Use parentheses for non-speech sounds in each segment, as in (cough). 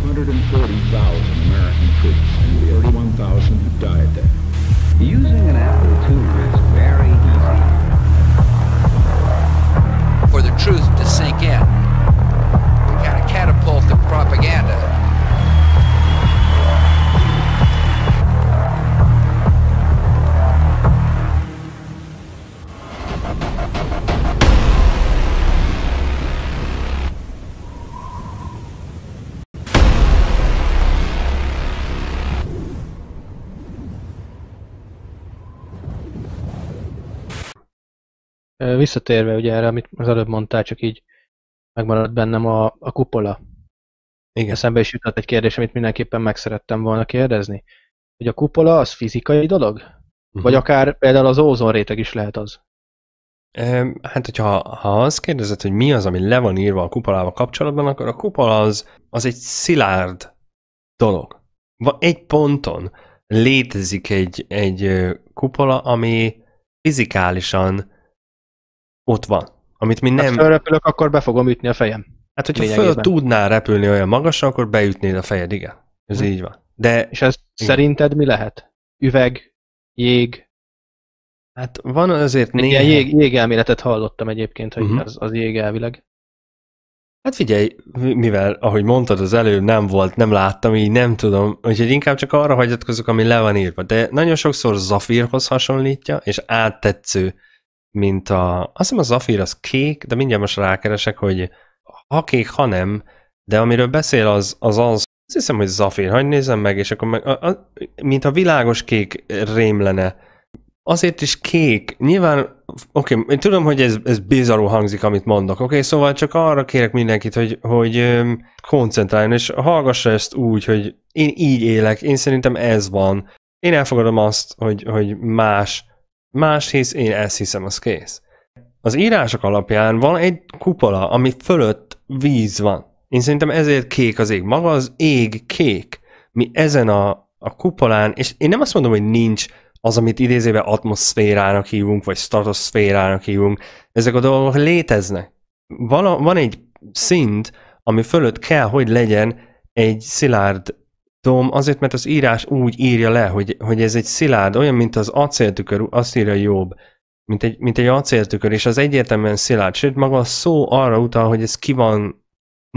540,000 American troops, and 31,000 who died there. Using an Apple II is very easy. For the truth to sink in, we kind of catapult the propaganda. visszatérve ugye erre, amit az előbb mondtál, csak így megmaradt bennem a, a kupola. Igen. Eszembe is jutott egy kérdés, amit mindenképpen meg szerettem volna kérdezni. Hogy a kupola az fizikai dolog? Uh-huh. Vagy akár például az réteg is lehet az? Hát, hogyha ha azt kérdezed, hogy mi az, ami le van írva a kupolával kapcsolatban, akkor a kupola az, az egy szilárd dolog. Va, egy ponton létezik egy, egy kupola, ami fizikálisan ott van. Amit mi nem... Ha fölrepülök, akkor be fogom ütni a fejem. Hát, hogyha föl tudnál repülni olyan magasra, akkor beütnéd a fejed, igen. Ez hm. így van. De... És ez igen. szerinted mi lehet? Üveg, jég? Hát van azért néhány... Ilyen jég, jégelméletet hallottam egyébként, hogy uh-huh. az, az jég elvileg. Hát figyelj, mivel, ahogy mondtad az előbb, nem volt, nem láttam, így nem tudom, úgyhogy inkább csak arra hagyatkozok, ami le van írva. De nagyon sokszor Zafirhoz hasonlítja, és áttetsző mint a, azt hiszem a Zafir az kék, de mindjárt most rákeresek, hogy ha kék, ha nem, de amiről beszél az az, az azt hiszem, hogy Zafir, hagyd nézem meg, és akkor meg, a, a, mint a világos kék rém lenne. Azért is kék. Nyilván, oké, okay, én tudom, hogy ez, ez bizarú hangzik, amit mondok, oké, okay, szóval csak arra kérek mindenkit, hogy, hogy koncentráljon, és hallgassa ezt úgy, hogy én így élek, én szerintem ez van. Én elfogadom azt, hogy, hogy más más hisz, én ezt hiszem, az kész. Az írások alapján van egy kupola, ami fölött víz van. Én szerintem ezért kék az ég. Maga az ég kék. Mi ezen a, a kupolán, és én nem azt mondom, hogy nincs az, amit idézébe atmoszférának hívunk, vagy stratoszférának hívunk. Ezek a dolgok léteznek. Van van egy szint, ami fölött kell, hogy legyen egy szilárd Tom azért, mert az írás úgy írja le, hogy, hogy ez egy szilárd, olyan, mint az acéltükör, azt írja jobb, mint egy, mint egy acéltükör, és az egyértelműen szilárd. Sőt, maga a szó arra utal, hogy ez ki van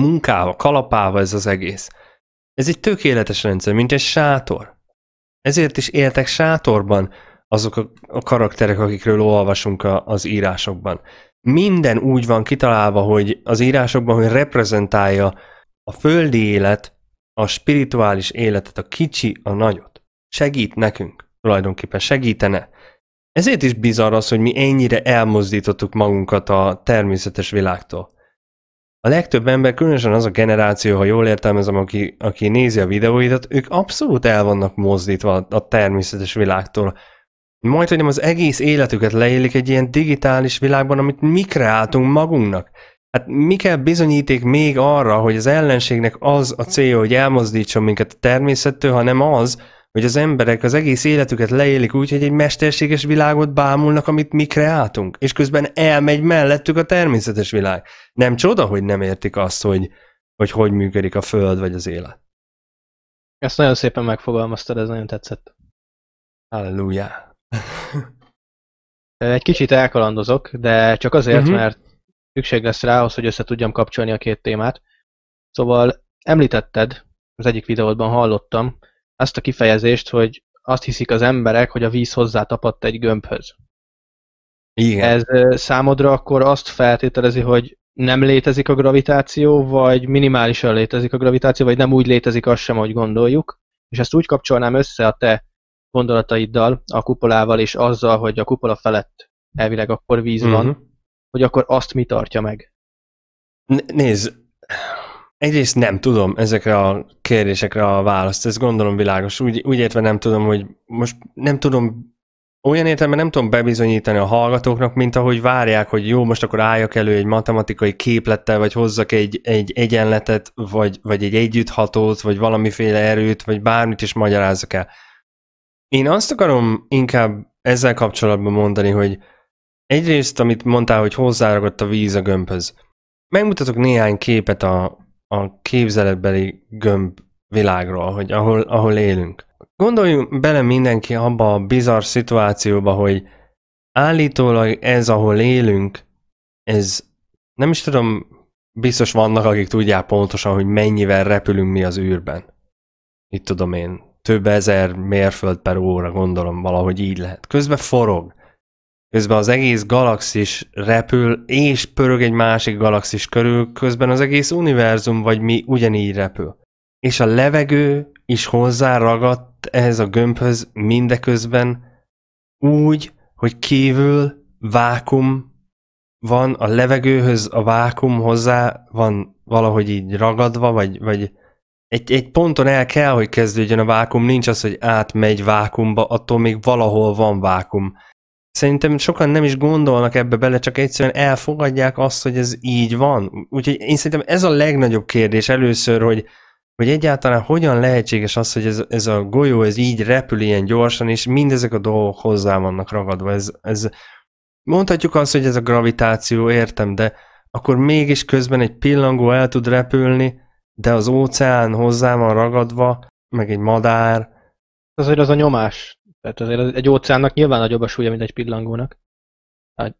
munkálva, kalapálva ez az egész. Ez egy tökéletes rendszer, mint egy sátor. Ezért is éltek sátorban azok a, a karakterek, akikről olvasunk a, az írásokban. Minden úgy van kitalálva, hogy az írásokban, hogy reprezentálja a földi élet a spirituális életet, a kicsi, a nagyot. Segít nekünk, tulajdonképpen segítene. Ezért is bizarr az, hogy mi ennyire elmozdítottuk magunkat a természetes világtól. A legtöbb ember, különösen az a generáció, ha jól értelmezem, aki, aki nézi a videóidat, ők abszolút el vannak mozdítva a természetes világtól. Majd, hogy az egész életüket leélik egy ilyen digitális világban, amit mi kreáltunk magunknak. Hát mi kell bizonyíték még arra, hogy az ellenségnek az a célja, hogy elmozdítson minket a természettől, hanem az, hogy az emberek az egész életüket leélik úgy, hogy egy mesterséges világot bámulnak, amit mi kreáltunk, és közben elmegy mellettük a természetes világ. Nem csoda, hogy nem értik azt, hogy hogy, hogy működik a Föld vagy az élet. Ezt nagyon szépen megfogalmaztad, ez nagyon tetszett. Halleluja. Egy kicsit elkalandozok, de csak azért, uh-huh. mert szükség lesz rá ahhoz, hogy össze tudjam kapcsolni a két témát. Szóval említetted, az egyik videódban hallottam, azt a kifejezést, hogy azt hiszik az emberek, hogy a víz hozzá tapadt egy gömbhöz. Igen. Ez számodra akkor azt feltételezi, hogy nem létezik a gravitáció, vagy minimálisan létezik a gravitáció, vagy nem úgy létezik az sem, ahogy gondoljuk, és ezt úgy kapcsolnám össze a te gondolataiddal, a kupolával, és azzal, hogy a kupola felett elvileg akkor víz uh-huh. van, mhm hogy akkor azt mi tartja meg? N- nézd, egyrészt nem tudom ezekre a kérdésekre a választ, ez gondolom világos. Úgy, úgy értve nem tudom, hogy most nem tudom, olyan értelemben nem tudom bebizonyítani a hallgatóknak, mint ahogy várják, hogy jó, most akkor álljak elő egy matematikai képlettel, vagy hozzak egy, egy egyenletet, vagy, vagy egy együtthatót, vagy valamiféle erőt, vagy bármit is magyarázzak el. Én azt akarom inkább ezzel kapcsolatban mondani, hogy, Egyrészt, amit mondtál, hogy hozzáragadt a víz a gömbhöz. Megmutatok néhány képet a, a képzeletbeli gömb világról, hogy ahol, ahol élünk. Gondoljunk bele mindenki abba a bizarr szituációba, hogy állítólag ez, ahol élünk, ez nem is tudom, biztos vannak, akik tudják pontosan, hogy mennyivel repülünk mi az űrben. Itt tudom én, több ezer mérföld per óra, gondolom valahogy így lehet. Közben forog közben az egész galaxis repül, és pörög egy másik galaxis körül, közben az egész univerzum vagy mi ugyanígy repül. És a levegő is hozzáragadt ehhez a gömbhöz mindeközben úgy, hogy kívül vákum van, a levegőhöz a vákum hozzá van valahogy így ragadva, vagy, vagy egy, egy ponton el kell, hogy kezdődjön a vákum, nincs az, hogy átmegy vákumba, attól még valahol van vákum szerintem sokan nem is gondolnak ebbe bele, csak egyszerűen elfogadják azt, hogy ez így van. Úgyhogy én szerintem ez a legnagyobb kérdés először, hogy, hogy egyáltalán hogyan lehetséges az, hogy ez, ez a golyó ez így repül ilyen gyorsan, és mindezek a dolgok hozzá vannak ragadva. Ez, ez, mondhatjuk azt, hogy ez a gravitáció, értem, de akkor mégis közben egy pillangó el tud repülni, de az óceán hozzá van ragadva, meg egy madár. Az, hogy az a nyomás. Tehát azért egy óceánnak nyilván nagyobb a súlya, mint egy pillangónak. Hát,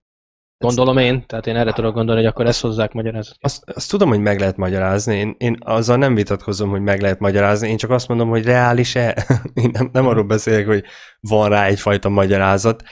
gondolom én, tehát én erre tudok gondolni, hogy akkor ezt hozzák magyarázat. Azt, azt tudom, hogy meg lehet magyarázni, én, én azzal nem vitatkozom, hogy meg lehet magyarázni, én csak azt mondom, hogy reális-e? (laughs) Én nem, nem arról beszélek, hogy van rá egyfajta magyarázat.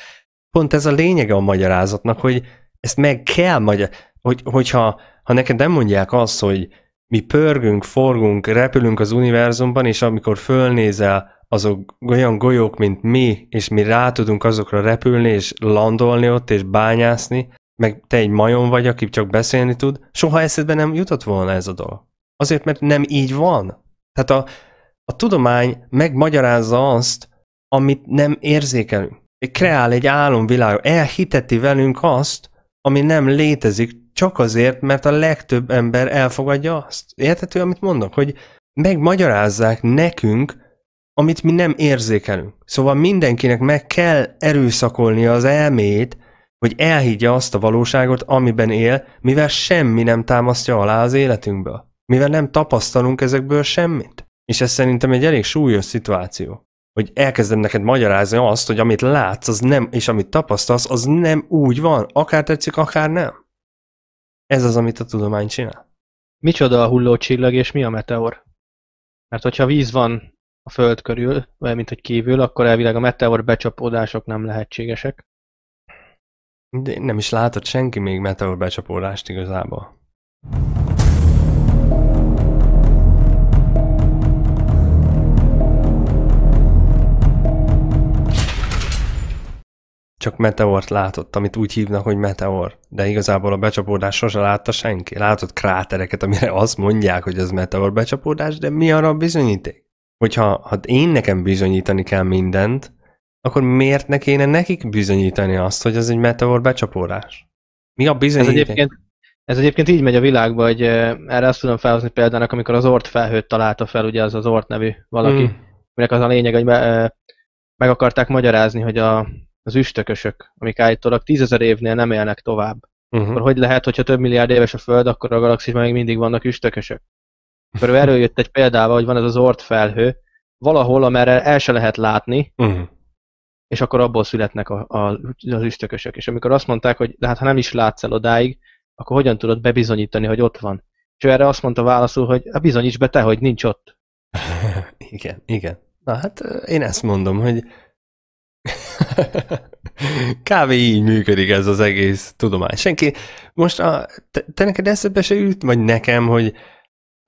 Pont ez a lényege a magyarázatnak, hogy ezt meg kell magyarázni. Hogy, hogyha ha neked nem mondják azt, hogy mi pörgünk, forgunk, repülünk az univerzumban, és amikor fölnézel azok olyan golyók, mint mi, és mi rá tudunk azokra repülni, és landolni ott, és bányászni, meg te egy majom vagy, aki csak beszélni tud, soha eszedbe nem jutott volna ez a dolog. Azért, mert nem így van. Tehát a, a tudomány megmagyarázza azt, amit nem érzékelünk. Kreál egy álomvilágot, elhiteti velünk azt, ami nem létezik, csak azért, mert a legtöbb ember elfogadja azt. Érthető, amit mondok, hogy megmagyarázzák nekünk, amit mi nem érzékelünk. Szóval mindenkinek meg kell erőszakolni az elmét, hogy elhiggye azt a valóságot, amiben él, mivel semmi nem támasztja alá az életünkből. Mivel nem tapasztalunk ezekből semmit. És ez szerintem egy elég súlyos szituáció. Hogy elkezdem neked magyarázni azt, hogy amit látsz, az nem, és amit tapasztalsz, az nem úgy van, akár tetszik, akár nem. Ez az, amit a tudomány csinál. Micsoda a hulló csillag és mi a meteor? Mert hogyha víz van a Föld körül, vagy mint hogy kívül, akkor elvileg a meteor becsapódások nem lehetségesek. De nem is látott senki még meteor becsapódást igazából. csak meteort látott, amit úgy hívnak, hogy meteor. De igazából a becsapódás sose látta senki. Látott krátereket, amire azt mondják, hogy ez meteor becsapódás, de mi arra a bizonyíték? hogyha ha én nekem bizonyítani kell mindent, akkor miért ne kéne nekik bizonyítani azt, hogy ez egy meteor becsapódás? Mi a bizonyíték? Ez egyébként, ez egyébként így megy a világba, hogy erre azt tudom felhozni példának, amikor az Ort felhőt találta fel, ugye az az Ort nevű valaki, hmm. minek az a lényeg, hogy meg akarták magyarázni, hogy a, az üstökösök, amik állítólag tízezer évnél nem élnek tovább. Uh-huh. Akkor hogy lehet, hogyha több milliárd éves a Föld, akkor a galaxisban még mindig vannak üstökösök? Körül erről jött egy példával, hogy van ez az ort felhő, valahol, amerre el se lehet látni, uh-huh. és akkor abból születnek a, a, az üstökösök. És amikor azt mondták, hogy de hát ha nem is látsz el odáig, akkor hogyan tudod bebizonyítani, hogy ott van? És ő erre azt mondta válaszul, hogy a hát bizonyíts be te, hogy nincs ott. (laughs) igen, igen. Na hát én ezt mondom, hogy (laughs) kávé így működik ez az egész tudomány. Senki, most a, te, te neked eszedbe se jut, vagy nekem, hogy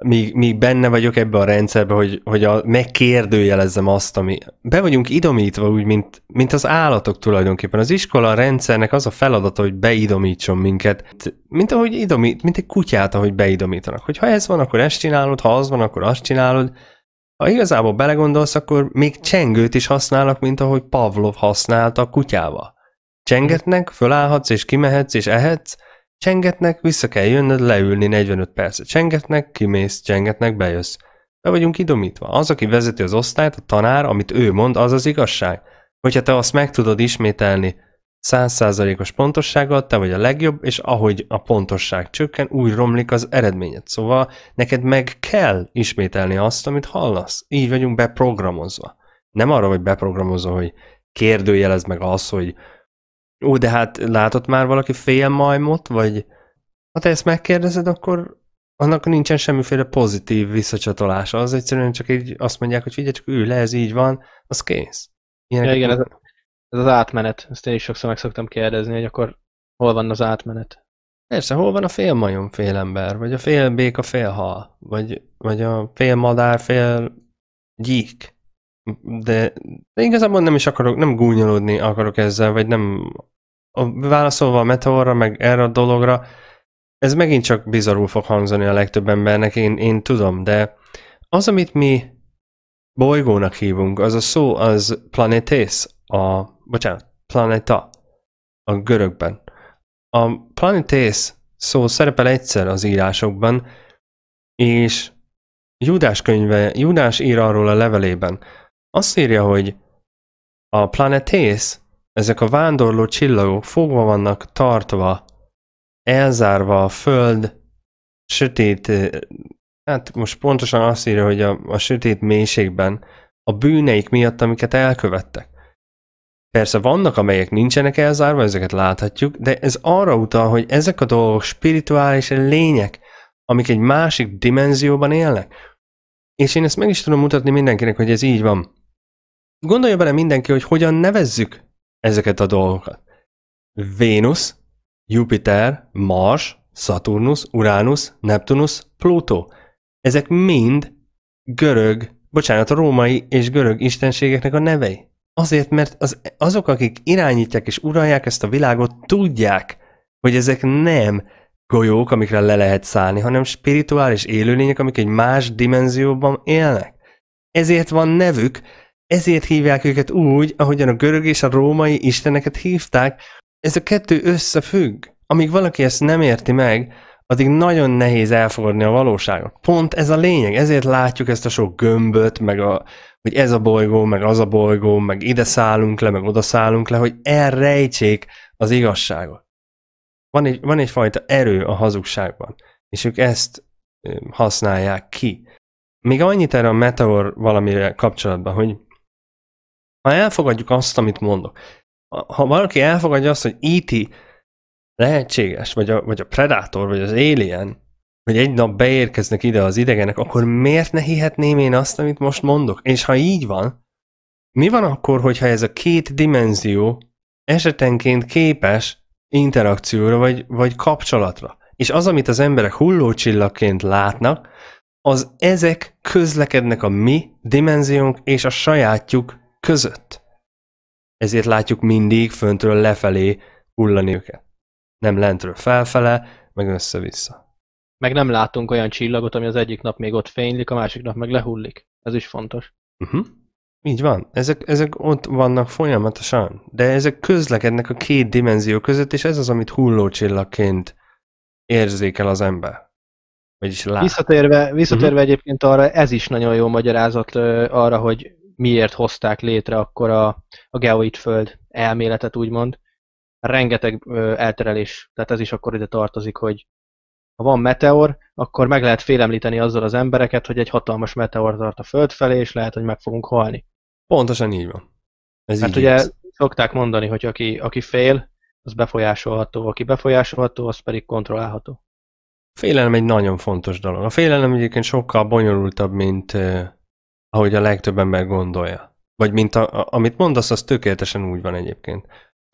Míg míg benne vagyok ebbe a rendszerbe, hogy, hogy a, megkérdőjelezzem azt, ami... Be vagyunk idomítva úgy, mint, mint az állatok tulajdonképpen. Az iskola a rendszernek az a feladata, hogy beidomítson minket. Mint ahogy idomít, mint egy kutyát, ahogy beidomítanak. Hogy ha ez van, akkor ezt csinálod, ha az van, akkor azt csinálod. Ha igazából belegondolsz, akkor még csengőt is használnak, mint ahogy Pavlov használta a kutyával. Csengetnek, fölállhatsz és kimehetsz és ehetsz, Csengetnek, vissza kell jönnöd, leülni 45 percet. Csengetnek, kimész, csengetnek, bejössz. Be vagyunk idomítva. Az, aki vezeti az osztályt, a tanár, amit ő mond, az az igazság. Hogyha te azt meg tudod ismételni százszázalékos pontossággal, te vagy a legjobb, és ahogy a pontosság csökken, úgy romlik az eredményed. Szóval neked meg kell ismételni azt, amit hallasz. Így vagyunk beprogramozva. Nem arra vagy beprogramozva, hogy kérdőjelez meg azt, hogy Ó, de hát látott már valaki fél majmot, vagy hát, ha te ezt megkérdezed, akkor annak nincsen semmiféle pozitív visszacsatolása. Az egyszerűen csak így azt mondják, hogy figyelj, csak ülj le, ez így van, az kész. ja, igen, ez, ez az átmenet. Ezt én is sokszor meg szoktam kérdezni, hogy akkor hol van az átmenet. Persze, hol van a fél majom, fél ember, vagy a fél béka, fél hal, vagy, vagy a fél madár, fél gyík. De, de igazából nem is akarok, nem gúnyolódni akarok ezzel, vagy nem a, válaszolva a Meteorra, meg erre a dologra, ez megint csak bizarul fog hangzani a legtöbb embernek, én, én tudom, de az, amit mi bolygónak hívunk, az a szó, az planetes, a, bocsánat, planeta, a görögben. A planetész szó szerepel egyszer az írásokban, és Júdás könyve, Júdás ír arról a levelében. Azt írja, hogy a planetész ezek a vándorló csillagok fogva vannak tartva, elzárva a föld sötét, hát most pontosan azt írja, hogy a, a sötét mélységben a bűneik miatt, amiket elkövettek. Persze vannak, amelyek nincsenek elzárva, ezeket láthatjuk, de ez arra utal, hogy ezek a dolgok spirituális lények, amik egy másik dimenzióban élnek. És én ezt meg is tudom mutatni mindenkinek, hogy ez így van. Gondolja bele mindenki, hogy hogyan nevezzük ezeket a dolgokat. Vénusz, Jupiter, Mars, Szaturnusz, Uránusz, Neptunusz, Plutó. Ezek mind görög, bocsánat, a római és görög istenségeknek a nevei. Azért, mert az, azok, akik irányítják és uralják ezt a világot, tudják, hogy ezek nem golyók, amikre le lehet szállni, hanem spirituális élőlények, amik egy más dimenzióban élnek. Ezért van nevük, ezért hívják őket úgy, ahogyan a görög és a római isteneket hívták. Ez a kettő összefügg. Amíg valaki ezt nem érti meg, addig nagyon nehéz elfogadni a valóságot. Pont ez a lényeg, ezért látjuk ezt a sok gömböt, meg a, hogy ez a bolygó, meg az a bolygó, meg ide szállunk le, meg oda szállunk le, hogy elrejtsék az igazságot. Van, egy, van egyfajta erő a hazugságban, és ők ezt használják ki. Még annyit erre a meteor valamire kapcsolatban, hogy ha elfogadjuk azt, amit mondok, ha valaki elfogadja azt, hogy E.T. lehetséges, vagy a, vagy a Predator, vagy az Alien, hogy egy nap beérkeznek ide az idegenek, akkor miért ne hihetném én azt, amit most mondok? És ha így van, mi van akkor, hogyha ez a két dimenzió esetenként képes interakcióra, vagy, vagy kapcsolatra? És az, amit az emberek hullócsillagként látnak, az ezek közlekednek a mi dimenziónk és a sajátjuk között. Ezért látjuk mindig föntről lefelé hullani őket. Nem lentről felfele, meg össze-vissza. Meg nem látunk olyan csillagot, ami az egyik nap még ott fénylik, a másik nap meg lehullik. Ez is fontos. Uh-huh. Így van. Ezek, ezek ott vannak folyamatosan, de ezek közlekednek a két dimenzió között, és ez az, amit hullócsillagként érzékel az ember. Vagyis lát. Visszatérve, visszatérve uh-huh. egyébként arra, ez is nagyon jó magyarázat arra, hogy miért hozták létre akkor a, a geoid föld elméletet, úgymond. Rengeteg ö, elterelés, tehát ez is akkor ide tartozik, hogy ha van meteor, akkor meg lehet félemlíteni azzal az embereket, hogy egy hatalmas meteor tart a föld felé, és lehet, hogy meg fogunk halni. Pontosan így van. Ez Mert így ugye igaz. szokták mondani, hogy aki, aki fél, az befolyásolható, aki befolyásolható, az pedig kontrollálható. Félelem egy nagyon fontos dolog. A félelem egyébként sokkal bonyolultabb, mint ahogy a legtöbb ember gondolja. Vagy mint a, a, amit mondasz, az tökéletesen úgy van egyébként.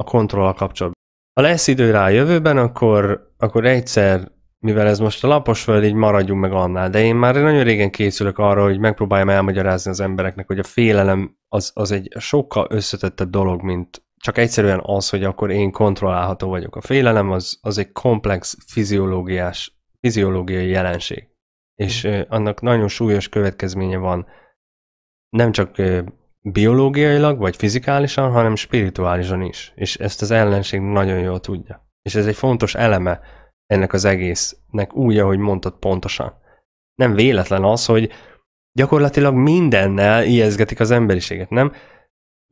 A a kapcsolatban. Ha lesz idő rá a jövőben, akkor, akkor egyszer, mivel ez most a lapos föld, így maradjunk meg annál. De én már nagyon régen készülök arra, hogy megpróbáljam elmagyarázni az embereknek, hogy a félelem az, az egy sokkal összetettebb dolog, mint csak egyszerűen az, hogy akkor én kontrollálható vagyok. A félelem az, az egy komplex fiziológiás, fiziológiai jelenség. És annak nagyon súlyos következménye van nem csak biológiailag vagy fizikálisan, hanem spirituálisan is. És ezt az ellenség nagyon jól tudja. És ez egy fontos eleme ennek az egésznek úgy, ahogy mondtad pontosan. Nem véletlen az, hogy gyakorlatilag mindennel ijeszgetik az emberiséget, nem?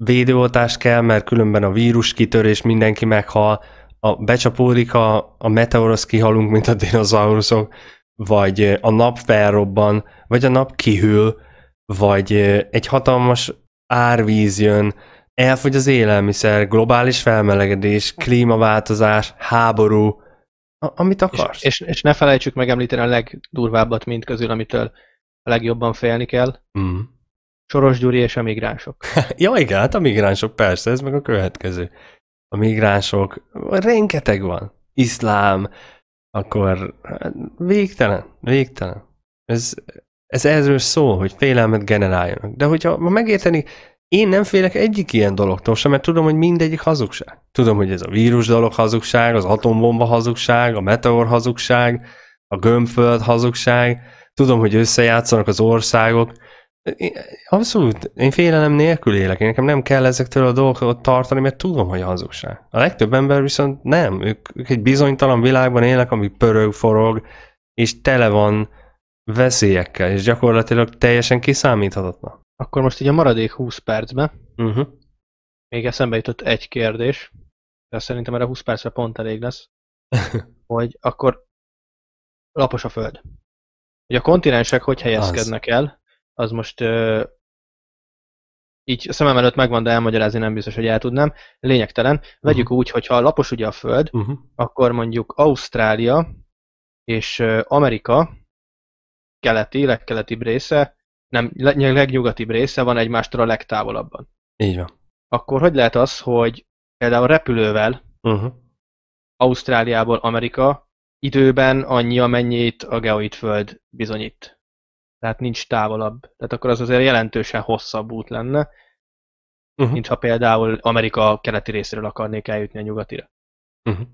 Védőoltást kell, mert különben a vírus kitör, és mindenki meghal, a becsapódik a, a meteorosz, kihalunk, mint a dinoszauruszok, vagy a nap felrobban, vagy a nap kihűl, vagy egy hatalmas árvíz jön, elfogy az élelmiszer, globális felmelegedés, klímaváltozás, háború, amit akarsz. És, és, és ne felejtsük megemlíteni a legdurvábbat mind közül, amitől a legjobban félni kell. Mm. Soros Gyuri és a migránsok. (laughs) ja, igen, hát a migránsok persze, ez meg a következő. A migránsok, rengeteg van. Iszlám, akkor hát, végtelen, végtelen. Ez ez erről szól, hogy félelmet generáljanak. De hogyha ha megérteni, én nem félek egyik ilyen dologtól sem, mert tudom, hogy mindegyik hazugság. Tudom, hogy ez a vírus dolog hazugság, az atombomba hazugság, a meteor hazugság, a gömbföld hazugság, tudom, hogy összejátszanak az országok. Én, abszolút, én félelem nélkül élek, én nekem nem kell ezektől a dolgokat tartani, mert tudom, hogy a hazugság. A legtöbb ember viszont nem, ők, ők egy bizonytalan világban élnek, ami pörög, forog, és tele van veszélyekkel, és gyakorlatilag teljesen kiszámíthatatlan. Akkor most így a maradék 20 percben. uh-huh. Mhm. még eszembe jutott egy kérdés, de szerintem erre 20 percre pont elég lesz, (laughs) hogy akkor lapos a föld. Hogy a kontinensek hogy helyezkednek az. el, az most ö, így a szemem előtt megvan, de elmagyarázni nem biztos, hogy el tudnám. Lényegtelen. Vegyük uh-huh. úgy, hogy ha lapos ugye a föld, uh-huh. akkor mondjuk Ausztrália és Amerika keleti, legkeletibb része, nem, legnyugatibb része van egymástól a legtávolabban. Így van. Akkor hogy lehet az, hogy például repülővel uh -huh. Ausztráliából Amerika időben annyi, amennyit a geoid föld bizonyít. Tehát nincs távolabb. Tehát akkor az azért jelentősen hosszabb út lenne, uh -huh. mint ha például Amerika keleti részéről akarnék eljutni a nyugatira. Uh -huh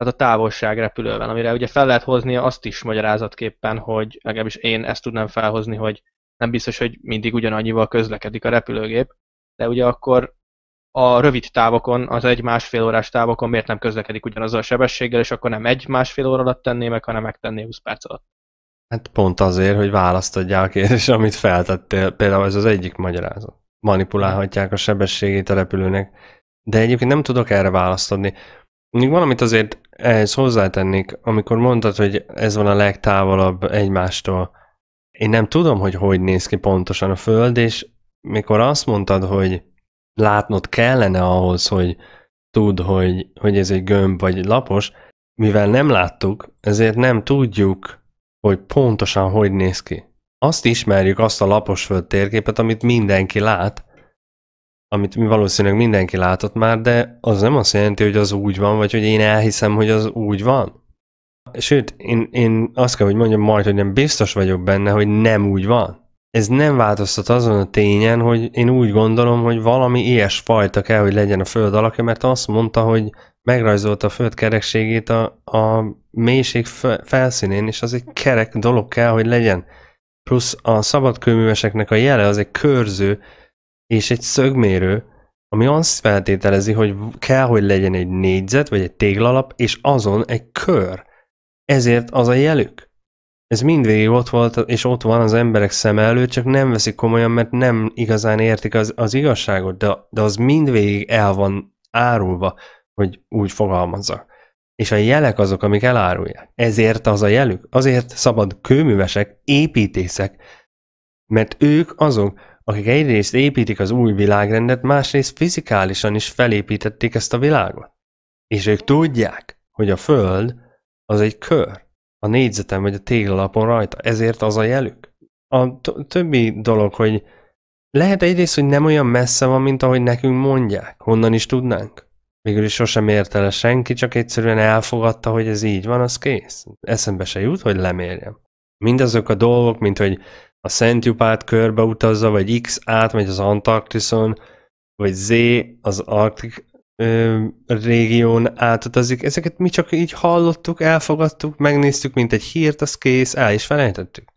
tehát a távolság repülővel, amire ugye fel lehet hozni azt is magyarázatképpen, hogy legalábbis én ezt tudnám felhozni, hogy nem biztos, hogy mindig ugyanannyival közlekedik a repülőgép, de ugye akkor a rövid távokon, az egy másfél órás távokon miért nem közlekedik ugyanazzal a sebességgel, és akkor nem egy másfél óra alatt tenné meg, hanem megtenné 20 perc alatt. Hát pont azért, hogy választodjál a kérdés, amit feltettél. Például ez az egyik magyarázat. Manipulálhatják a sebességét a repülőnek. De egyébként nem tudok erre választodni. Még valamit azért ehhez hozzátennék, amikor mondtad, hogy ez van a legtávolabb egymástól. Én nem tudom, hogy hogy néz ki pontosan a Föld, és mikor azt mondtad, hogy látnod kellene ahhoz, hogy tud, hogy, hogy ez egy gömb vagy egy lapos, mivel nem láttuk, ezért nem tudjuk, hogy pontosan hogy néz ki. Azt ismerjük, azt a lapos föld térképet, amit mindenki lát, amit mi valószínűleg mindenki látott már, de az nem azt jelenti, hogy az úgy van, vagy hogy én elhiszem, hogy az úgy van. Sőt, én, én azt kell, hogy mondjam majd, hogy nem biztos vagyok benne, hogy nem úgy van. Ez nem változtat azon a tényen, hogy én úgy gondolom, hogy valami ilyesfajta kell, hogy legyen a föld alakja, mert azt mondta, hogy megrajzolta a föld kerekségét a, a mélység felszínén, és az egy kerek dolog kell, hogy legyen. Plusz a szabadkőműveseknek a jele az egy körző, és egy szögmérő, ami azt feltételezi, hogy kell, hogy legyen egy négyzet, vagy egy téglalap, és azon egy kör. Ezért az a jelük. Ez mindvégig ott volt, és ott van az emberek szem előtt, csak nem veszik komolyan, mert nem igazán értik az, az igazságot, de, de az mindvégig el van árulva, hogy úgy fogalmazzak. És a jelek azok, amik elárulják. Ezért az a jelük. Azért szabad kőművesek, építészek, mert ők azok, akik egyrészt építik az új világrendet, másrészt fizikálisan is felépítették ezt a világot. És ők tudják, hogy a Föld az egy kör, a négyzetem vagy a téglalapon rajta, ezért az a jelük. A többi dolog, hogy lehet egyrészt, hogy nem olyan messze van, mint ahogy nekünk mondják, honnan is tudnánk. Végül is sosem érte le senki, csak egyszerűen elfogadta, hogy ez így van, az kész. Eszembe se jut, hogy lemérjem. Mindazok a dolgok, mint hogy a Szent Jupát körbe utazza, vagy X átmegy az Antarktiszon, vagy Z az Arktik ö, régión átutazik. Ezeket mi csak így hallottuk, elfogadtuk, megnéztük, mint egy hírt, az kész, el is felejtettük.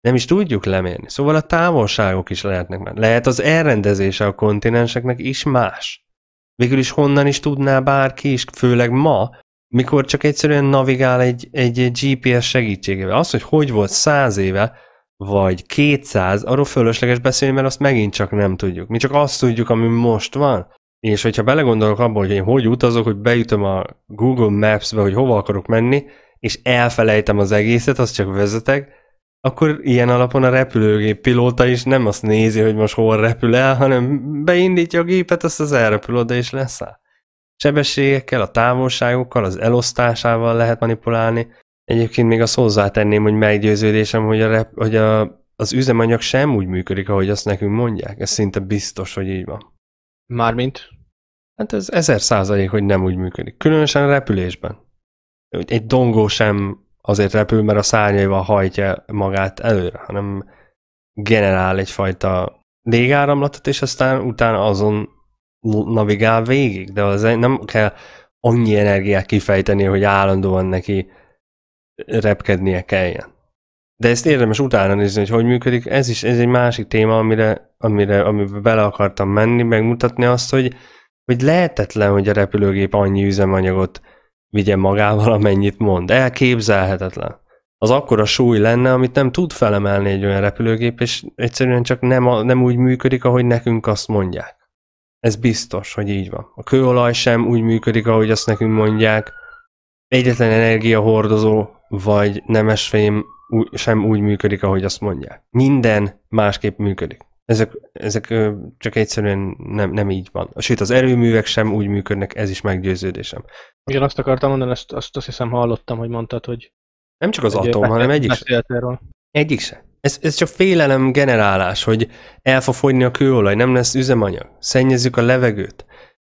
Nem is tudjuk lemérni. Szóval a távolságok is lehetnek már. Lehet az elrendezése a kontinenseknek is más. Végül is honnan is tudná bárki is, főleg ma, mikor csak egyszerűen navigál egy, egy GPS segítségével. Az, hogy hogy volt száz éve, vagy 200, arról fölösleges beszélni, mert azt megint csak nem tudjuk. Mi csak azt tudjuk, ami most van. És hogyha belegondolok abban, hogy én hogy utazok, hogy beütöm a Google Maps-be, hogy hova akarok menni, és elfelejtem az egészet, azt csak vezetek, akkor ilyen alapon a repülőgép pilóta is nem azt nézi, hogy most hol repül el, hanem beindítja a gépet, azt az elrepül oda és leszáll. Sebességekkel, a távolságokkal, az elosztásával lehet manipulálni, Egyébként még azt hozzátenném, hogy meggyőződésem, hogy, a rep, hogy a, az üzemanyag sem úgy működik, ahogy azt nekünk mondják. Ez szinte biztos, hogy így van. Mármint? Hát ez ezer százalék, hogy nem úgy működik. Különösen a repülésben. Egy dongó sem azért repül, mert a szárnyaival hajtja magát előre, hanem generál egyfajta légáramlatot, és aztán utána azon navigál végig, de az nem kell annyi energiát kifejteni, hogy állandóan neki repkednie kelljen. De ezt érdemes utána nézni, hogy hogy működik. Ez is ez egy másik téma, amire, amire, amiben bele akartam menni, megmutatni azt, hogy, hogy lehetetlen, hogy a repülőgép annyi üzemanyagot vigye magával, amennyit mond. Elképzelhetetlen. Az akkora súly lenne, amit nem tud felemelni egy olyan repülőgép, és egyszerűen csak nem, a, nem úgy működik, ahogy nekünk azt mondják. Ez biztos, hogy így van. A kőolaj sem úgy működik, ahogy azt nekünk mondják. Egyetlen energiahordozó vagy nemesfém sem úgy működik, ahogy azt mondják. Minden másképp működik. Ezek, ezek csak egyszerűen nem, nem így van. Sőt, az erőművek sem úgy működnek, ez is meggyőződésem. Igen, azt akartam mondani, azt, azt, hiszem hallottam, hogy mondtad, hogy... Nem csak az atom, hanem egyik sem. Egyik sem. Ez, ez csak félelem generálás, hogy el fog fogyni a kőolaj, nem lesz üzemanyag, szennyezzük a levegőt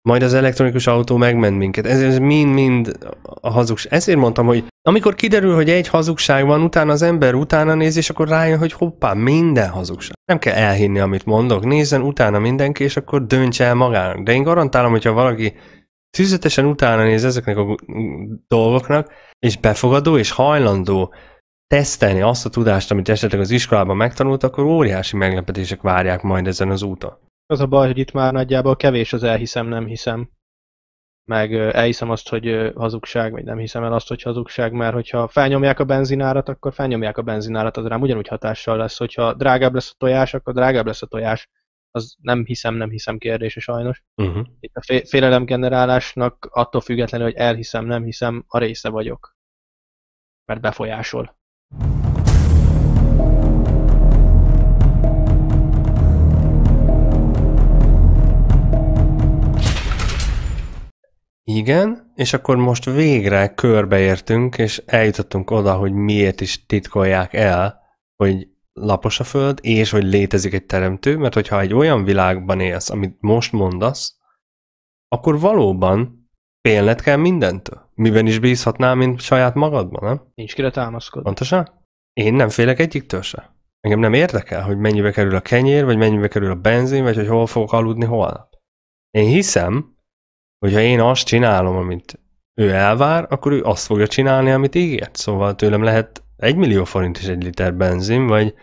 majd az elektronikus autó megment minket. Ez, mind-mind a hazugság. Ezért mondtam, hogy amikor kiderül, hogy egy hazugság van, utána az ember utána néz, és akkor rájön, hogy hoppá, minden hazugság. Nem kell elhinni, amit mondok, nézzen utána mindenki, és akkor döntse el magának. De én garantálom, hogyha valaki tüzetesen utána néz ezeknek a dolgoknak, és befogadó, és hajlandó tesztelni azt a tudást, amit esetleg az iskolában megtanult, akkor óriási meglepetések várják majd ezen az úton. Az a baj, hogy itt már nagyjából kevés az elhiszem, nem hiszem. Meg elhiszem azt, hogy hazugság, vagy nem hiszem el azt, hogy hazugság, mert hogyha felnyomják a benzinárat, akkor felnyomják a benzinárat, az rám ugyanúgy hatással lesz, hogyha drágább lesz a tojás, akkor drágább lesz a tojás. Az nem hiszem, nem hiszem kérdése sajnos. Uh-huh. Itt a fé félelemgenerálásnak attól függetlenül, hogy elhiszem, nem hiszem, a része vagyok. Mert befolyásol. Igen, és akkor most végre körbeértünk, és eljutottunk oda, hogy miért is titkolják el, hogy lapos a föld, és hogy létezik egy teremtő, mert hogyha egy olyan világban élsz, amit most mondasz, akkor valóban félned kell mindentől. Miben is bízhatnál, mint saját magadban, nem? Nincs kire támaszkodni. Pontosan? Én nem félek egyiktől se. Engem nem érdekel, hogy mennyibe kerül a kenyér, vagy mennyibe kerül a benzin, vagy hogy hol fogok aludni holnap. Én hiszem, hogyha én azt csinálom, amit ő elvár, akkor ő azt fogja csinálni, amit ígért. Szóval tőlem lehet egy millió forint is egy liter benzin, vagy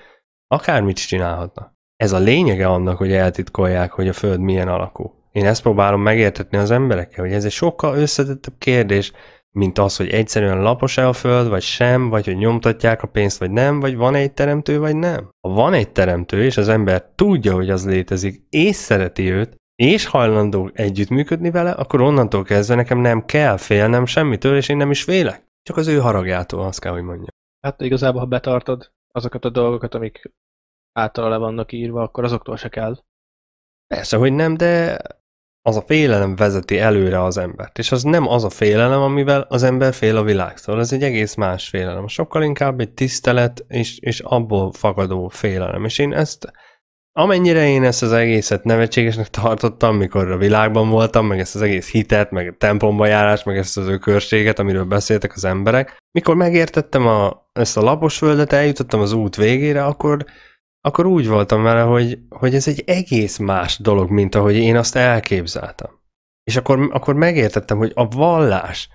akármit csinálhatna. Ez a lényege annak, hogy eltitkolják, hogy a Föld milyen alakú. Én ezt próbálom megértetni az emberekkel, hogy ez egy sokkal összetettebb kérdés, mint az, hogy egyszerűen lapos-e a föld, vagy sem, vagy hogy nyomtatják a pénzt, vagy nem, vagy van egy teremtő, vagy nem. Ha van egy teremtő, és az ember tudja, hogy az létezik, és szereti őt, és hajlandó együttműködni vele, akkor onnantól kezdve nekem nem kell félnem semmitől, és én nem is félek. Csak az ő haragjától, azt kell, hogy mondjam. Hát igazából, ha betartod azokat a dolgokat, amik általa le vannak írva, akkor azoktól se kell. Persze, hogy nem, de az a félelem vezeti előre az embert, és az nem az a félelem, amivel az ember fél a világtól, ez egy egész más félelem, sokkal inkább egy tisztelet és, és abból fagadó félelem, és én ezt amennyire én ezt az egészet nevetségesnek tartottam, mikor a világban voltam, meg ezt az egész hitet, meg a tempomba járás, meg ezt az ökörséget, amiről beszéltek az emberek, mikor megértettem a, ezt a lapos földet, eljutottam az út végére, akkor, akkor úgy voltam vele, hogy, hogy ez egy egész más dolog, mint ahogy én azt elképzeltem. És akkor, akkor megértettem, hogy a vallás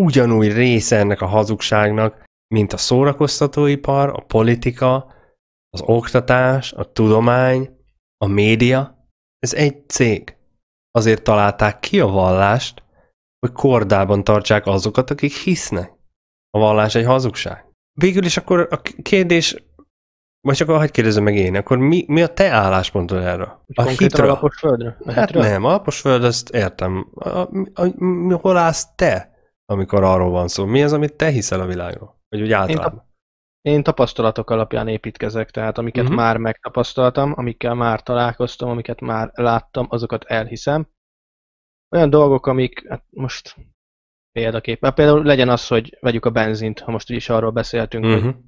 ugyanúgy része ennek a hazugságnak, mint a szórakoztatóipar, a politika, az oktatás, a tudomány, a média, ez egy cég. Azért találták ki a vallást, hogy kordában tartsák azokat, akik hisznek. A vallás egy hazugság. Végül is akkor a kérdés, vagy csak hagyd kérdezem meg én, akkor mi, mi a te álláspontod erről? A hitről? alapos földre? A hát hitről? nem, alapos föld, ezt értem. A, a, a, hol állsz te, amikor arról van szó? Mi az, amit te hiszel a világról? Vagy úgy általában? Én tapasztalatok alapján építkezek, tehát amiket uh-huh. már megtapasztaltam, amikkel már találkoztam, amiket már láttam, azokat elhiszem. Olyan dolgok, amik hát most példaképpen, hát például legyen az, hogy vegyük a benzint, ha most is arról beszéltünk, uh-huh. hogy mhm.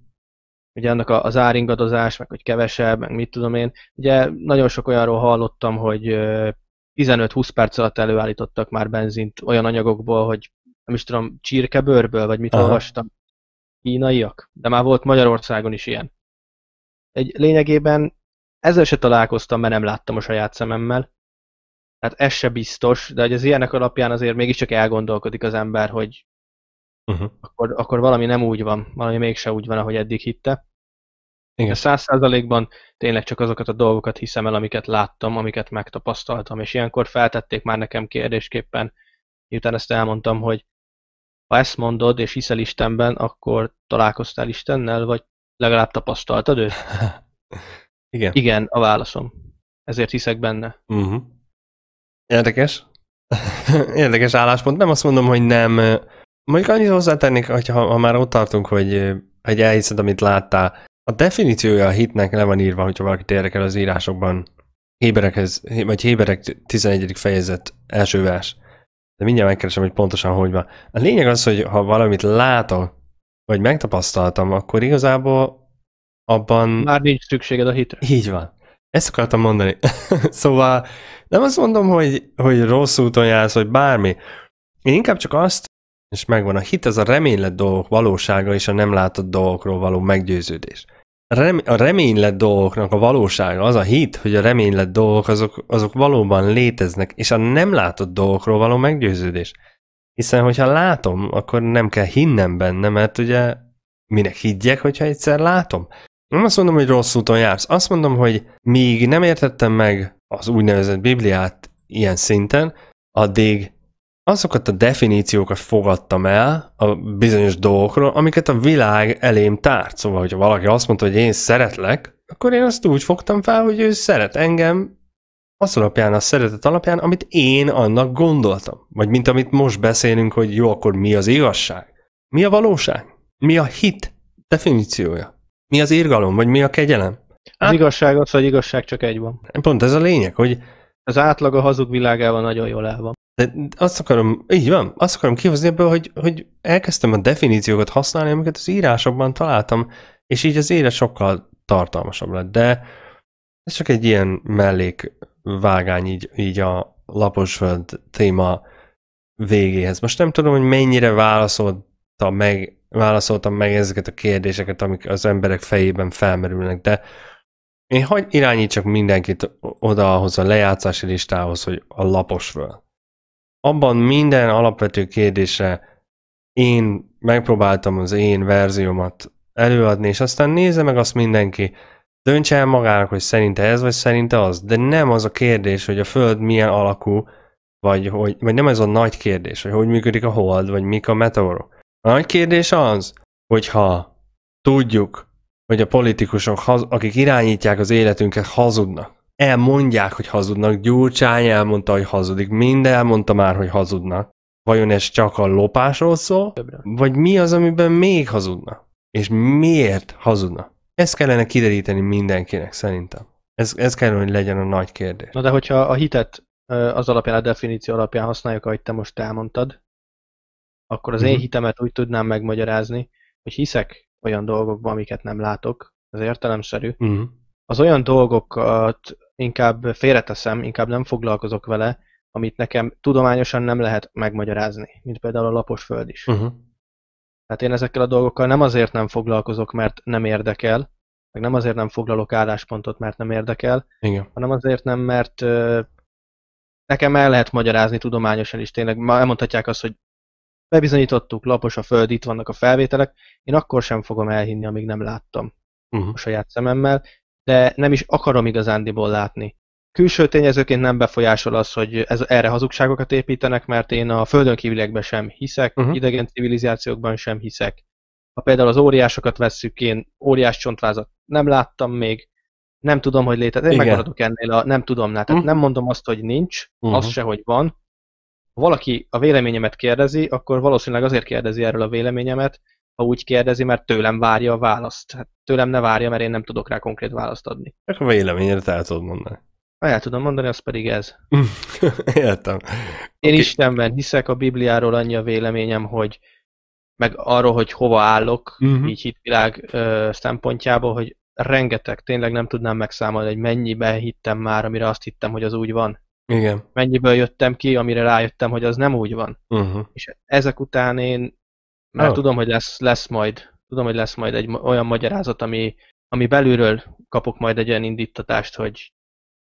ugye annak az áringadozás, meg hogy kevesebb, meg mit tudom én. Ugye nagyon sok olyanról hallottam, hogy 15-20 perc alatt előállítottak már benzint olyan anyagokból, hogy nem is tudom, csirkebőrből, vagy mit Aha. olvastam, kínaiak, de már volt Magyarországon is ilyen. Egy lényegében ezzel se találkoztam, mert nem láttam a saját szememmel. Tehát ez se biztos, de hogy az ilyenek alapján azért mégiscsak elgondolkodik az ember, hogy uh-huh. akkor, akkor valami nem úgy van, valami mégse úgy van, ahogy eddig hitte. Igen. Száz százalékban tényleg csak azokat a dolgokat hiszem el, amiket láttam, amiket megtapasztaltam, és ilyenkor feltették már nekem kérdésképpen, miután ezt elmondtam, hogy ha ezt mondod, és hiszel Istenben, akkor találkoztál Istennel, vagy legalább tapasztaltad őt? (laughs) Igen. Igen, a válaszom. Ezért hiszek benne. Uh-huh. Érdekes. (laughs) Érdekes álláspont. Nem azt mondom, hogy nem. Mondjuk annyit hozzátennék, hogy ha, már ott tartunk, hogy, hogy elhiszed, amit láttál. A definíciója a hitnek le van írva, hogyha valaki érdekel az írásokban. Héberekhez, vagy Héberek 11. fejezet első vers de mindjárt megkeresem, hogy pontosan hogy van. A lényeg az, hogy ha valamit látok, vagy megtapasztaltam, akkor igazából abban... Már nincs szükséged a hitre. Így van. Ezt akartam mondani. (laughs) szóval nem azt mondom, hogy, hogy rossz úton jársz, vagy bármi. Én inkább csak azt, és megvan a hit, ez a reménylet dolgok valósága és a nem látott dolgokról való meggyőződés rem, a reménylet dolgoknak a valósága, az a hit, hogy a reménylet dolgok azok, azok valóban léteznek, és a nem látott dolgokról való meggyőződés. Hiszen, hogyha látom, akkor nem kell hinnem benne, mert ugye minek higgyek, hogyha egyszer látom? Nem azt mondom, hogy rossz úton jársz. Azt mondom, hogy míg nem értettem meg az úgynevezett Bibliát ilyen szinten, addig azokat a definíciókat fogadtam el a bizonyos dolgokról, amiket a világ elém tárt. Szóval, hogyha valaki azt mondta, hogy én szeretlek, akkor én azt úgy fogtam fel, hogy ő szeret engem az alapján, a szeretet alapján, amit én annak gondoltam. Vagy mint amit most beszélünk, hogy jó, akkor mi az igazság? Mi a valóság? Mi a hit definíciója? Mi az irgalom, vagy mi a kegyelem? Az hát- igazság az, hogy igazság csak egy van. Pont ez a lényeg, hogy... Az átlag a hazug világában nagyon jól el van. De azt akarom, így van, azt akarom kihozni ebből, hogy, hogy elkezdtem a definíciókat használni, amiket az írásokban találtam, és így az élet sokkal tartalmasabb lett. De ez csak egy ilyen mellékvágány így, így a laposföld téma végéhez. Most nem tudom, hogy mennyire válaszolta meg, válaszoltam meg ezeket a kérdéseket, amik az emberek fejében felmerülnek, de én hogy irányítsak mindenkit oda ahhoz a lejátszási listához, hogy a laposföld abban minden alapvető kérdése, én megpróbáltam az én verziómat előadni, és aztán nézze meg azt mindenki, döntse el magának, hogy szerinte ez, vagy szerinte az, de nem az a kérdés, hogy a Föld milyen alakú, vagy, hogy, vagy nem ez a nagy kérdés, hogy hogy működik a hold, vagy mik a meteorok. A nagy kérdés az, hogyha tudjuk, hogy a politikusok, akik irányítják az életünket, hazudnak, elmondják, hogy hazudnak. Gyurcsány elmondta, hogy hazudik. Mind elmondta már, hogy hazudnak. Vajon ez csak a lopásról szól? Vagy mi az, amiben még hazudna? És miért hazudna? Ezt kellene kideríteni mindenkinek szerintem. Ez, ez kellene, hogy legyen a nagy kérdés. Na de hogyha a hitet az alapján, a definíció alapján használjuk, ahogy te most elmondtad, akkor az mm-hmm. én mhm. hitemet úgy tudnám megmagyarázni, hogy hiszek olyan dolgokba, amiket nem látok, ez értelemszerű. Mm-hmm. Az olyan dolgokat inkább félreteszem, inkább nem foglalkozok vele, amit nekem tudományosan nem lehet megmagyarázni, mint például a lapos föld is. Uh-huh. Mhm. Tehát én ezekkel a dolgokkal nem azért nem foglalkozok, mert nem érdekel, meg nem azért nem foglalok álláspontot, mert nem érdekel, Igen. hanem azért nem, mert ö, nekem el lehet magyarázni tudományosan is, tényleg ma elmondhatják azt, hogy bebizonyítottuk, lapos a föld, itt vannak a felvételek, én akkor sem fogom elhinni, amíg nem láttam uh-huh. a saját szememmel, de nem is akarom igazándiból látni. Külső tényezőként nem befolyásol az, hogy ez, erre hazugságokat építenek, mert én a földön kívülekben sem hiszek, uh-huh. idegen civilizációkban sem hiszek. Ha például az óriásokat vesszük, én óriás csontvázat nem láttam még, nem tudom, hogy létezik. Én Igen. megmaradok ennél a nem tudom Tehát uh-huh. nem mondom azt, hogy nincs, uh-huh. Mhm. azt se, hogy van. Ha valaki a véleményemet kérdezi, akkor valószínűleg azért kérdezi erről a véleményemet, ha úgy kérdezi, mert tőlem várja a választ. Hát tőlem ne várja, mert én nem tudok rá konkrét választ adni. Csak a véleményedet el tudod mondani. Ha el tudom mondani, az pedig ez. (laughs) Értem. Én okay. Istenben hiszek, a Bibliáról annyi a véleményem, hogy meg arról, hogy hova állok, uh-huh. így hitvilág ö, szempontjából, hogy rengeteg, tényleg nem tudnám megszámolni, hogy mennyiben hittem már, amire azt hittem, hogy az úgy van. Igen. Mennyiből jöttem ki, amire rájöttem, hogy az nem úgy van. Uh-huh. És ezek után én mert oh. tudom, hogy lesz, lesz majd, tudom, hogy lesz majd egy olyan magyarázat, ami, ami belülről kapok majd egy olyan indítatást, hogy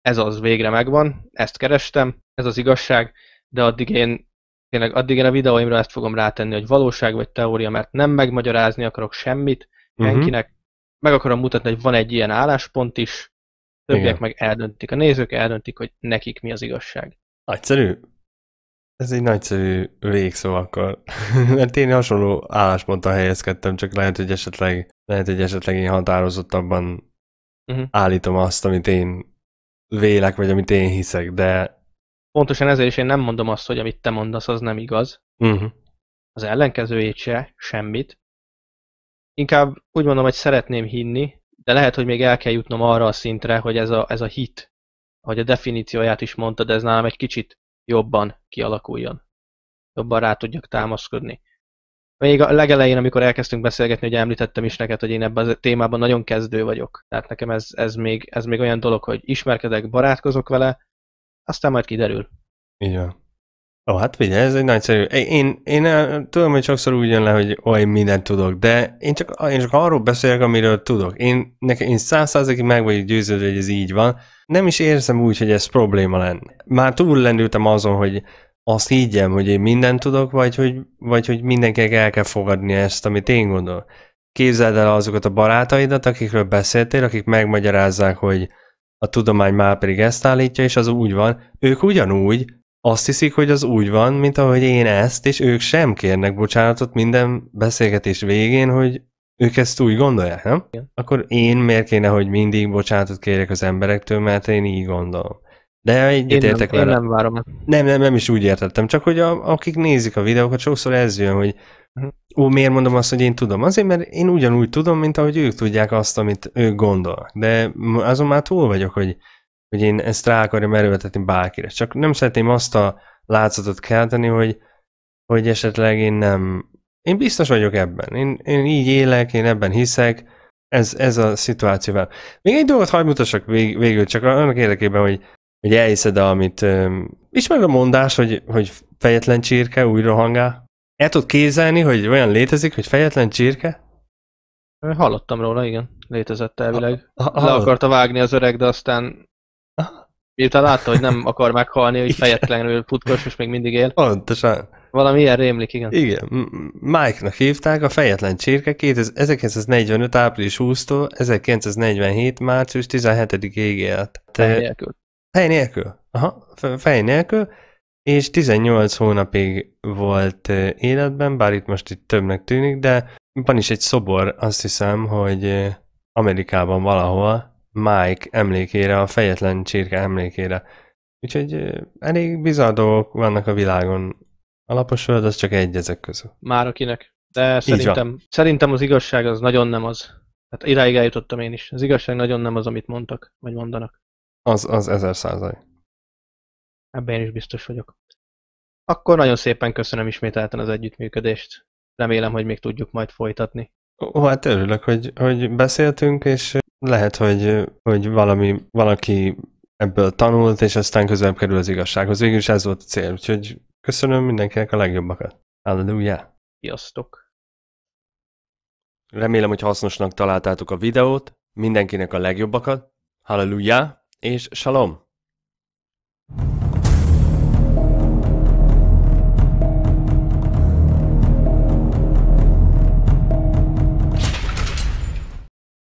ez az végre megvan, ezt kerestem, ez az igazság, de addig én tényleg addig én a videóimra ezt fogom rátenni, hogy valóság vagy teória, mert nem megmagyarázni akarok semmit mhm. senkinek, uh-huh. meg akarom mutatni, hogy van egy ilyen álláspont is, többiek Igen. meg eldöntik. A nézők eldöntik, hogy nekik mi az igazság. Egyszerű. Ez egy nagyszerű végszó akkor. (laughs) Mert én hasonló állásponttal helyezkedtem, csak lehet, hogy esetleg, lehet, hogy esetleg én határozottabban uh-huh. állítom azt, amit én vélek, vagy amit én hiszek, de... Pontosan ezért is én nem mondom azt, hogy amit te mondasz, az nem igaz. Uh-huh. Az ellenkezőjét se, semmit. Inkább úgy mondom, hogy szeretném hinni, de lehet, hogy még el kell jutnom arra a szintre, hogy ez a, ez a hit, hogy a definícióját is mondtad, ez nálam egy kicsit jobban kialakuljon. Jobban rá tudjak támaszkodni. Még a legelején, amikor elkezdtünk beszélgetni, hogy említettem is neked, hogy én ebben a témában nagyon kezdő vagyok. Tehát nekem ez, ez, még, ez még olyan dolog, hogy ismerkedek, barátkozok vele, aztán majd kiderül. Igen. Ó, hát figyelj, ez egy nagyszerű. Én, én, én eh, tudom, hogy sokszor úgy jön le, hogy oly mindent tudok, de én csak, én csak arról beszélek, amiről tudok. Én, nekem, én száz százalékig meg vagyok győződve, hogy ez így van. Nem is érzem úgy, hogy ez probléma lenne. Már túl lendültem azon, hogy azt higgyem, hogy én mindent tudok, vagy hogy, vagy hogy mindenkinek el kell fogadnia ezt, amit én gondolok. Képzeld el azokat a barátaidat, akikről beszéltél, akik megmagyarázzák, hogy a tudomány már pedig ezt állítja, és az úgy van, ők ugyanúgy azt hiszik, hogy az úgy van, mint ahogy én ezt, és ők sem kérnek bocsánatot minden beszélgetés végén, hogy ők ezt úgy gondolják, nem? Igen. Akkor én miért kéne, hogy mindig bocsánatot kérjek az emberektől, mert én így gondolom. De egyetértek vele. Én nem várom. Nem, nem, nem is úgy értettem, csak hogy a, akik nézik a videókat, sokszor ez jön, hogy mhm. ó, miért mondom azt, hogy én tudom? Azért, mert én ugyanúgy tudom, mint ahogy ők tudják azt, amit ők gondolnak. De azon már túl vagyok, hogy hogy én ezt rá akarjam erőltetni bárkire. Csak nem szeretném azt a látszatot kelteni, hogy, hogy esetleg én nem... Én biztos vagyok ebben. Én, én így élek, én ebben hiszek. Ez, ez a szituációval. Még egy dolgot hagyd mutassak vég, végül, csak annak érdekében, hogy, hogy elhiszed, amit... Um, ismered a mondás, hogy, hogy fejetlen csirke újra hangál? El tudod képzelni, hogy olyan létezik, hogy fejetlen csirke? Hallottam róla, igen. Létezett elvileg. Ha, ha, Le akarta vágni az öreg, de aztán Miután látta, hogy nem akar meghalni, hogy fejetlenül futkos, és még mindig él. Pontosan. Valami ilyen rémlik, igen. Igen. Mike-nak hívták a fejetlen csirke 1945. április 20-tól 1947. március 17-ig élt. Fej nélkül. Fej nélkül. Aha, fej nélkül. És 18 hónapig volt életben, bár itt most itt többnek tűnik, de van is egy szobor, azt hiszem, hogy Amerikában valahol, Mike emlékére, a fejetlen csirke emlékére. Úgyhogy elég bizarr dolgok vannak a világon. Alapos föld az csak egy ezek közül. Már akinek. De szerintem, szerintem az igazság az nagyon nem az. Hát idáig eljutottam én is. Az igazság nagyon nem az, amit mondtak, vagy mondanak. Az, az ezer százalék. Ebben én is biztos vagyok. Akkor nagyon szépen köszönöm ismételten az együttműködést. Remélem, hogy még tudjuk majd folytatni. Ó, hát örülök, hogy, hogy beszéltünk, és lehet, hogy, hogy valami, valaki ebből tanult, és aztán közelebb kerül az igazsághoz. Végül is ez volt a cél, úgyhogy köszönöm mindenkinek a legjobbakat. Halleluja! Sziasztok! Remélem, hogy hasznosnak találtátok a videót, mindenkinek a legjobbakat, halleluja, és shalom!